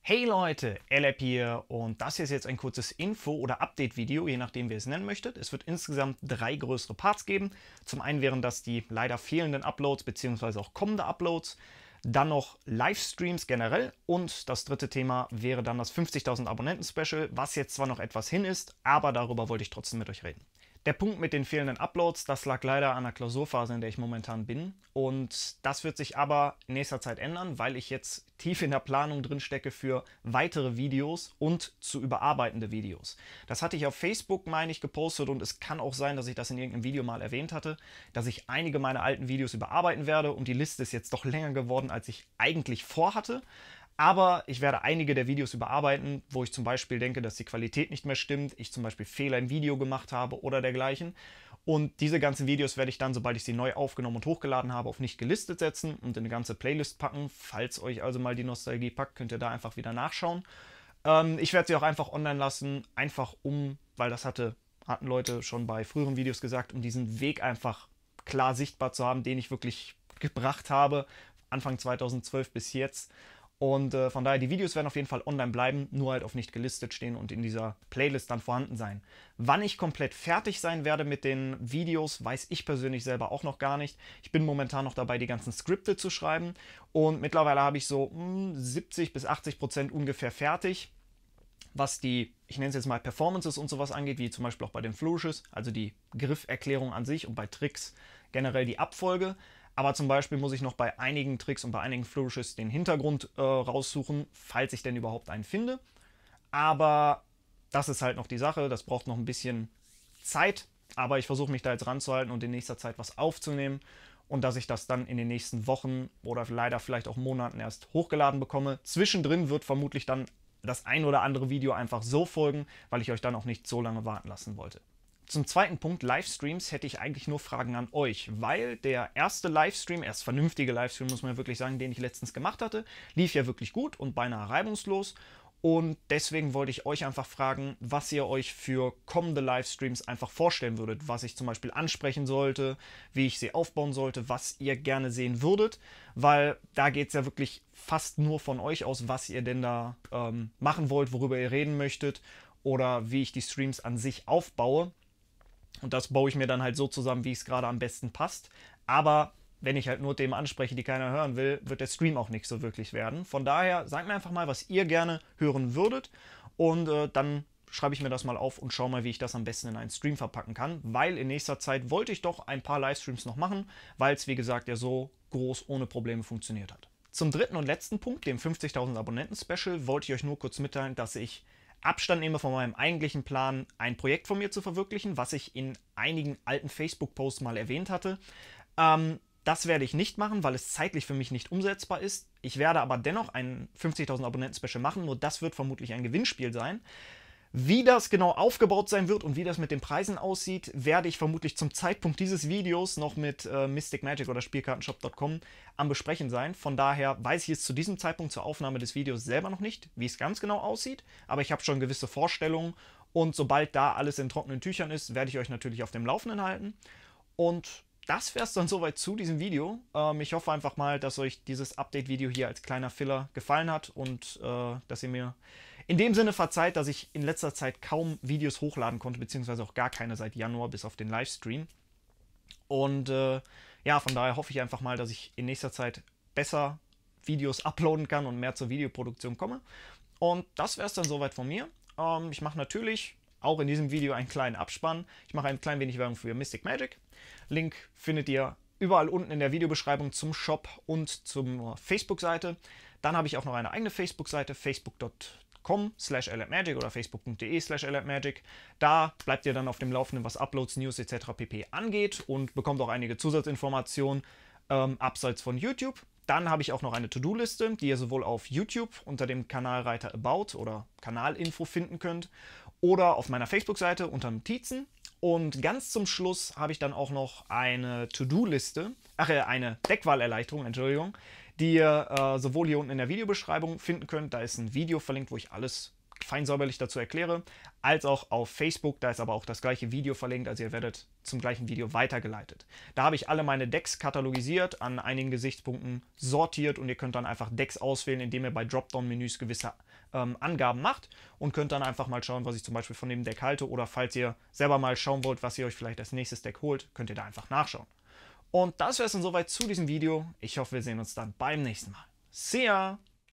Hey Leute, LAP hier und das hier ist jetzt ein kurzes Info- oder Update-Video, je nachdem, wie ihr es nennen möchtet. Es wird insgesamt drei größere Parts geben. Zum einen wären das die leider fehlenden Uploads bzw. auch kommende Uploads, dann noch Livestreams generell und das dritte Thema wäre dann das 50.000 Abonnenten-Special, was jetzt zwar noch etwas hin ist, aber darüber wollte ich trotzdem mit euch reden. Der Punkt mit den fehlenden Uploads, das lag leider an der Klausurphase, in der ich momentan bin. Und das wird sich aber in nächster Zeit ändern, weil ich jetzt tief in der Planung drin stecke für weitere Videos und zu überarbeitende Videos. Das hatte ich auf Facebook, meine ich, gepostet und es kann auch sein, dass ich das in irgendeinem Video mal erwähnt hatte, dass ich einige meiner alten Videos überarbeiten werde und die Liste ist jetzt doch länger geworden, als ich eigentlich vorhatte. Aber ich werde einige der Videos überarbeiten, wo ich zum Beispiel denke, dass die Qualität nicht mehr stimmt, ich zum Beispiel Fehler im Video gemacht habe oder dergleichen. Und diese ganzen Videos werde ich dann, sobald ich sie neu aufgenommen und hochgeladen habe, auf nicht gelistet setzen und in eine ganze Playlist packen. Falls euch also mal die Nostalgie packt, könnt ihr da einfach wieder nachschauen. Ähm, ich werde sie auch einfach online lassen, einfach um, weil das hatte, hatten Leute schon bei früheren Videos gesagt, um diesen Weg einfach klar sichtbar zu haben, den ich wirklich gebracht habe, Anfang 2012 bis jetzt. Und äh, von daher, die Videos werden auf jeden Fall online bleiben, nur halt auf nicht gelistet stehen und in dieser Playlist dann vorhanden sein. Wann ich komplett fertig sein werde mit den Videos, weiß ich persönlich selber auch noch gar nicht. Ich bin momentan noch dabei, die ganzen Skripte zu schreiben und mittlerweile habe ich so mh, hm, 70 bis 80 Prozent ungefähr fertig, was die, ich nenne es jetzt mal Performances und sowas angeht, wie zum Beispiel auch bei den Flourishes, also die Grifferklärung an sich und bei Tricks generell die Abfolge. Aber zum Beispiel muss ich noch bei einigen Tricks und bei einigen Flourishes den Hintergrund äh, raussuchen, falls ich denn überhaupt einen finde. Aber das ist halt noch die Sache, das braucht noch ein bisschen Zeit. Aber ich versuche mich da jetzt ranzuhalten und in nächster Zeit was aufzunehmen und dass ich das dann in den nächsten Wochen oder leider vielleicht auch Monaten erst hochgeladen bekomme. Zwischendrin wird vermutlich dann das ein oder andere Video einfach so folgen, weil ich euch dann auch nicht so lange warten lassen wollte. Zum zweiten Punkt, Livestreams hätte ich eigentlich nur Fragen an euch, weil der erste Livestream, erst vernünftige Livestream, muss man ja wirklich sagen, den ich letztens gemacht hatte, lief ja wirklich gut und beinahe reibungslos. Und deswegen wollte ich euch einfach fragen, was ihr euch für kommende Livestreams einfach vorstellen würdet, was ich zum Beispiel ansprechen sollte, wie ich sie aufbauen sollte, was ihr gerne sehen würdet, weil da geht es ja wirklich fast nur von euch aus, was ihr denn da ähm, machen wollt, worüber ihr reden möchtet oder wie ich die Streams an sich aufbaue. Und das baue ich mir dann halt so zusammen, wie es gerade am besten passt. Aber wenn ich halt nur Themen anspreche, die keiner hören will, wird der Stream auch nicht so wirklich werden. Von daher, sagt mir einfach mal, was ihr gerne hören würdet. Und äh, dann schreibe ich mir das mal auf und schaue mal, wie ich das am besten in einen Stream verpacken kann. Weil in nächster Zeit wollte ich doch ein paar Livestreams noch machen, weil es, wie gesagt, ja so groß ohne Probleme funktioniert hat. Zum dritten und letzten Punkt, dem 50.000 Abonnenten-Special, wollte ich euch nur kurz mitteilen, dass ich Abstand nehme von meinem eigentlichen Plan, ein Projekt von mir zu verwirklichen, was ich in einigen alten Facebook-Posts mal erwähnt hatte. Ähm, das werde ich nicht machen, weil es zeitlich für mich nicht umsetzbar ist. Ich werde aber dennoch ein 50.000 Abonnenten-Special machen, nur das wird vermutlich ein Gewinnspiel sein. Wie das genau aufgebaut sein wird und wie das mit den Preisen aussieht, werde ich vermutlich zum Zeitpunkt dieses Videos noch mit äh, Mystic Magic oder Spielkartenshop.com am Besprechen sein. Von daher weiß ich es zu diesem Zeitpunkt zur Aufnahme des Videos selber noch nicht, wie es ganz genau aussieht, aber ich habe schon gewisse Vorstellungen und sobald da alles in trockenen Tüchern ist, werde ich euch natürlich auf dem Laufenden halten. Und das wäre es dann soweit zu diesem Video. Ähm, ich hoffe einfach mal, dass euch dieses Update-Video hier als kleiner Filler gefallen hat und äh, dass ihr mir in dem Sinne verzeiht, dass ich in letzter Zeit kaum Videos hochladen konnte, beziehungsweise auch gar keine seit Januar bis auf den Livestream. Und äh, ja, von daher hoffe ich einfach mal, dass ich in nächster Zeit besser Videos uploaden kann und mehr zur Videoproduktion komme. Und das wäre es dann soweit von mir. Ähm, ich mache natürlich auch in diesem Video einen kleinen Abspann. Ich mache ein klein wenig Werbung für Mystic Magic. Link findet ihr überall unten in der Videobeschreibung zum Shop und zur Facebook-Seite. Dann habe ich auch noch eine eigene Facebook-Seite, facebook.de facebook.com slash labmagic oder facebook.de slash labmagic. Da bleibt ihr dann auf dem Laufenden, was Uploads, News etc. pp. angeht und bekommt auch einige Zusatzinformationen ähm, abseits von YouTube. Dann habe ich auch noch eine To-Do-Liste, die ihr sowohl auf YouTube unter dem Kanalreiter About oder Kanalinfo finden könnt oder auf meiner Facebook-Seite unter Notizen. Und ganz zum Schluss habe ich dann auch noch eine To-Do-Liste, ach ja, äh, eine Deckwahlerleichterung, Entschuldigung, die ihr äh, sowohl hier unten in der Videobeschreibung finden könnt. Da ist ein Video verlinkt, wo ich alles fein säuberlich dazu erkläre, als auch auf Facebook. Da ist aber auch das gleiche Video verlinkt, also ihr werdet zum gleichen Video weitergeleitet. Da habe ich alle meine Decks katalogisiert, an einigen Gesichtspunkten sortiert und ihr könnt dann einfach Decks auswählen, indem ihr bei Dropdown-Menüs gewisse ähm, Angaben macht und könnt dann einfach mal schauen, was ich zum Beispiel von dem Deck halte oder falls ihr selber mal schauen wollt, was ihr euch vielleicht als nächstes Deck holt, könnt ihr da einfach nachschauen. Und das wäre es dann soweit zu diesem Video. Ich hoffe, wir sehen uns dann beim nächsten Mal. See ya!